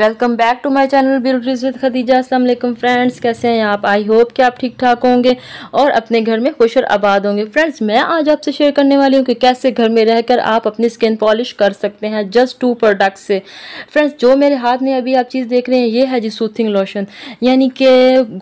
welcome back to my channel beauties with Khadija Aslam friends कैसे हैं आप आई होप कि आप ठीक ठाक होंगे और अपने घर में खुश और आबाद होंगे फ्रेंड्स मैं आज आपसे शेयर करने वाली हूँ कि कैसे घर में रहकर आप अपनी स्किन पॉलिश कर सकते हैं जस्ट टू प्रोडक्ट से फ्रेंड्स जो मेरे हाथ में अभी आप चीज़ देख रहे हैं ये है जी सूथिंग लोशन यानी कि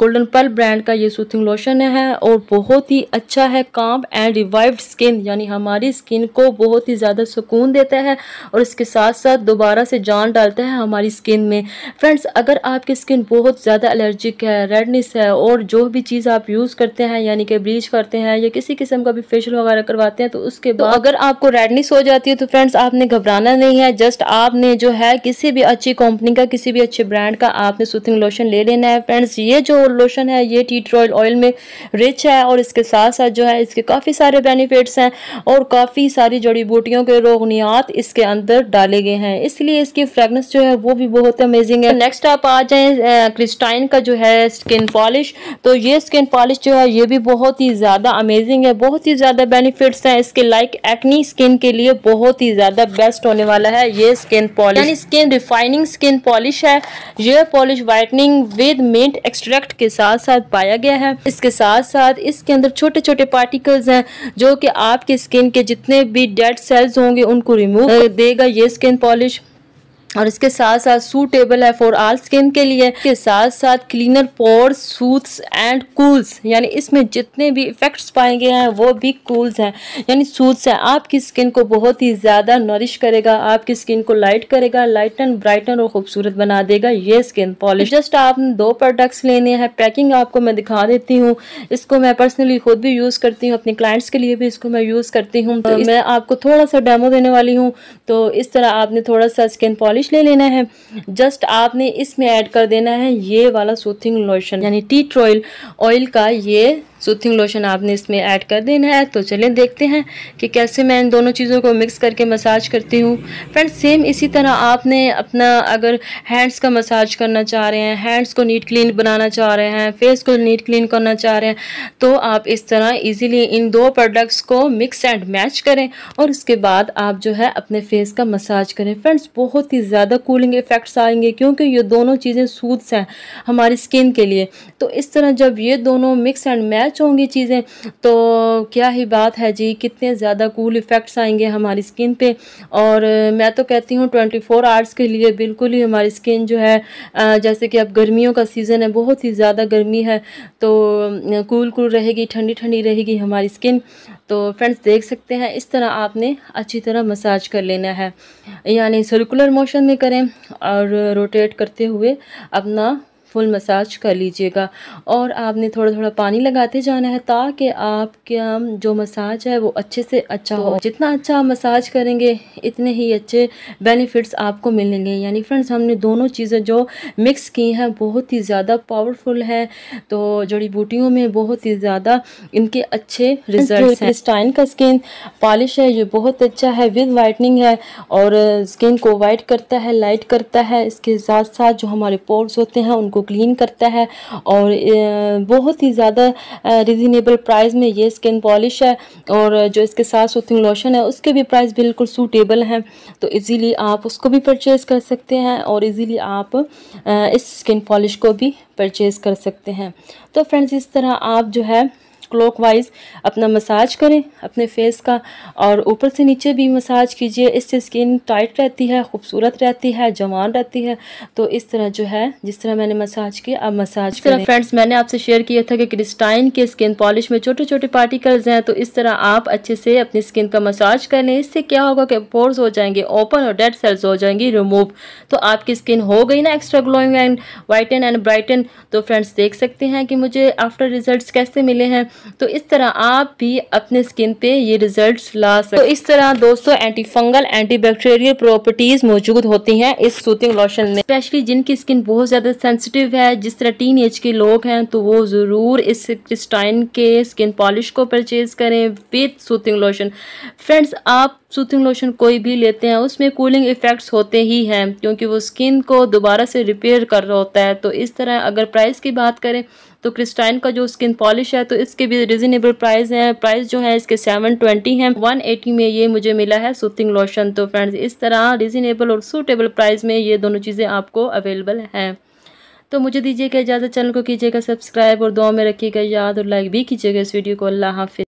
गोल्डन पल ब्रांड का ये सूथिंग लोशन है और बहुत ही अच्छा है काम एंड रिवाइव्ड स्किन यानी हमारी स्किन को बहुत ही ज़्यादा सुकून देता है और इसके साथ साथ दोबारा से जान डालता है हमारी स्किन में फ्रेंड्स अगर आपकी स्किन बहुत ज़्यादा एलर्जिक है रेडनेस है और जो भी चीज़ आप यूज़ करते हैं यानी कि ब्लीच करते हैं या किसी किस्म का भी फेशियल वगैरह करवाते हैं तो उसके तो बाद तो अगर आपको रेडनेस हो जाती है तो फ्रेंड्स आपने घबराना नहीं है जस्ट आपने जो है किसी भी अच्छी कंपनी का किसी भी अच्छे ब्रांड का आपने सुथिंग लोशन ले लेना है फ्रेंड्स ये जो लोशन है ये टी ट्रॉयल ऑयल में रिच है और इसके साथ साथ जो है इसके काफ़ी सारे बेनिफिट्स हैं और काफ़ी सारी जड़ी बूटियों के रोगनियात इसके अंदर डाले गए हैं इसलिए इसकी फ्रेगनेंस जो है वो भी बहुत बहुत अमेजिंग है नेक्स्ट तो आप आ जाएँ क्रिस्टाइन का जो है स्किन पॉलिश तो ये स्किन पॉलिश जो है ये भी बहुत ही ज़्यादा अमेजिंग है बहुत ही ज़्यादा बेनिफिट्स हैं इसके लाइक एक्नी स्किन के लिए बहुत ही ज़्यादा बेस्ट होने वाला है ये स्किन पॉलिश यानी स्किन रिफाइनिंग स्किन पॉलिश है ये polish whitening with mint extract के साथ साथ पाया गया है इसके साथ साथ इसके अंदर छोटे छोटे पार्टिकल्स हैं जो कि आपके स्किन के जितने भी डेड सेल्स होंगे उनको रिमूव देगा ये स्किन पॉलिश और इसके साथ साथ सूटेबल है फॉर आल स्किन के लिए इसके साथ साथ cleaner pores soothes and cools यानी इसमें जितने भी इफेक्ट्स पाए गए हैं वो भी कूल्स हैं यानी सूथ्स हैं आपकी स्किन को बहुत ही ज़्यादा नरिश करेगा आपकी स्किन को लाइट करेगा लाइटन ब्राइटन और खूबसूरत बना देगा ये स्किन पॉलिश जस्ट आपने दो प्रोडक्ट्स लेने हैं पैकिंग आपको मैं दिखा देती हूँ इसको मैं पर्सनली खुद भी यूज़ करती हूँ अपने क्लाइंट्स के लिए भी इसको मैं यूज़ करती हूँ तो, तो मैं आपको थोड़ा सा डेमो देने वाली हूँ तो इस तरह आपने थोड़ा सा स्किन पॉलिश पॉलिश ले लेना है जस्ट आपने इसमें ऐड कर देना है ये वाला सूथिंग लोशन यानी टी ट्रॉयल ऑयल का ये सूथिंग लोशन आपने इसमें ऐड कर देना है तो चलें देखते हैं कि कैसे मैं इन दोनों चीज़ों को मिक्स करके मसाज करती हूँ फ्रेंड्स सेम इसी तरह आपने अपना अगर हैंड्स का मसाज करना चाह रहे हैं हैंड्स को नीट क्लीन बनाना चाह रहे हैं फेस को नीट क्लीन करना चाह रहे हैं तो आप इस तरह ईज़िली इन दो प्रोडक्ट्स को मिक्स एंड मैच करें और उसके बाद आप जो है अपने फेस का मसाज करें फ्रेंड्स बहुत ही ज़्यादा कूलिंग इफ़ेक्ट्स आएंगे क्योंकि ये दोनों चीज़ें सूद्स हैं हमारी स्किन के लिए तो इस तरह जब ये दोनों मिक्स एंड मैच मैच होंगी चीज़ें तो क्या ही बात है जी कितने ज़्यादा कूल इफ़ेक्ट्स आएंगे हमारी स्किन पे और मैं तो कहती हूँ ट्वेंटी फोर आवर्स के लिए बिल्कुल ही हमारी स्किन जो है जैसे कि अब गर्मियों का सीज़न है बहुत ही ज़्यादा गर्मी है तो कूल कूल रहेगी ठंडी ठंडी रहेगी हमारी स्किन तो फ्रेंड्स देख सकते हैं इस तरह आपने अच्छी तरह मसाज कर लेना है यानी सर्कुलर मोशन में करें और रोटेट करते हुए अपना फुल मसाज कर लीजिएगा और आपने थोड़ा थोड़ा पानी लगाते जाना है ताकि आपका जो मसाज है वो अच्छे से अच्छा हो तो- जितना अच्छा आप मसाज करेंगे इतने ही अच्छे बेनिफिट्स आपको मिलेंगे यानी फ्रेंड्स हमने दोनों चीज़ें जो मिक्स की हैं बहुत ही ज़्यादा पावरफुल है तो जड़ी बूटियों में बहुत ही ज़्यादा इनके अच्छे रिजल्ट हैं स्टाइन का स्किन पॉलिश है ये बहुत अच्छा है विद वाइटनिंग है और स्किन को वाइट करता है लाइट करता है इसके साथ साथ जो हमारे पोर्स होते हैं उनको क्लीन करता है और बहुत ही ज़्यादा रिजनेबल प्राइस में ये स्किन पॉलिश है और जो इसके साथ सुथिंग लोशन है उसके भी प्राइस बिल्कुल सूटेबल हैं तो इजीली आप उसको भी परचेज़ कर सकते हैं और इजीली आप इस स्किन पॉलिश को भी परचेज़ कर सकते हैं तो फ्रेंड्स इस तरह आप जो है क्लॉकवाइज अपना मसाज करें अपने फेस का और ऊपर से नीचे भी मसाज कीजिए इससे स्किन टाइट रहती है खूबसूरत रहती है जवान रहती है तो इस तरह जो है जिस तरह मैंने मसाज किया अब मसाज करें फ्रेंड्स मैंने आपसे शेयर किया था कि क्रिस्टाइन के स्किन पॉलिश में छोटे छोटे पार्टिकल्स हैं तो इस तरह आप अच्छे से अपनी स्किन का मसाज कर लें इससे क्या होगा कि पोर्स हो जाएंगे ओपन और डेड सेल्स हो जाएंगी रिमूव तो आपकी स्किन हो गई ना extra glowing and whiten and brighten तो फ्रेंड्स देख सकते हैं कि मुझे आफ्टर रिजल्ट कैसे मिले हैं तो इस तरह आप भी अपने स्किन पे ये रिजल्ट्स ला सकते तो इस तरह दोस्तों anti fungal anti bacterial properties मौजूद होती हैं इस सूथिंग लोशन में स्पेशली जिनकी स्किन बहुत ज़्यादा सेंसिटिव है जिस तरह टीन एज के लोग हैं तो वो ज़रूर इस क्रिस्टाइन के स्किन पॉलिश को परचेज करें विथ सूथिंग लोशन फ्रेंड्स आप सूथिंग लोशन कोई भी लेते हैं उसमें कूलिंग इफ़ेक्ट्स होते ही हैं क्योंकि वो स्किन को दोबारा से रिपेयर कर रहा होता है तो इस तरह अगर प्राइस की बात करें तो क्रिस्टाइन का जो स्किन पॉलिश है तो इसके भी रिजनेबल प्राइस है प्राइस जो है इसके सेवन ट्वेंटी है वन एटी में ये मुझे मिला है सूथिंग लोशन तो फ्रेंड्स इस तरह रिजनेबल और सूटेबल प्राइस में ये दोनों चीज़ें आपको अवेलेबल हैं तो मुझे दीजिएगा इजाज़त चैनल को कीजिएगा सब्सक्राइब और दो में रखिएगा याद और लाइक भी कीजिएगा इस वीडियो को अल्लाह हाफि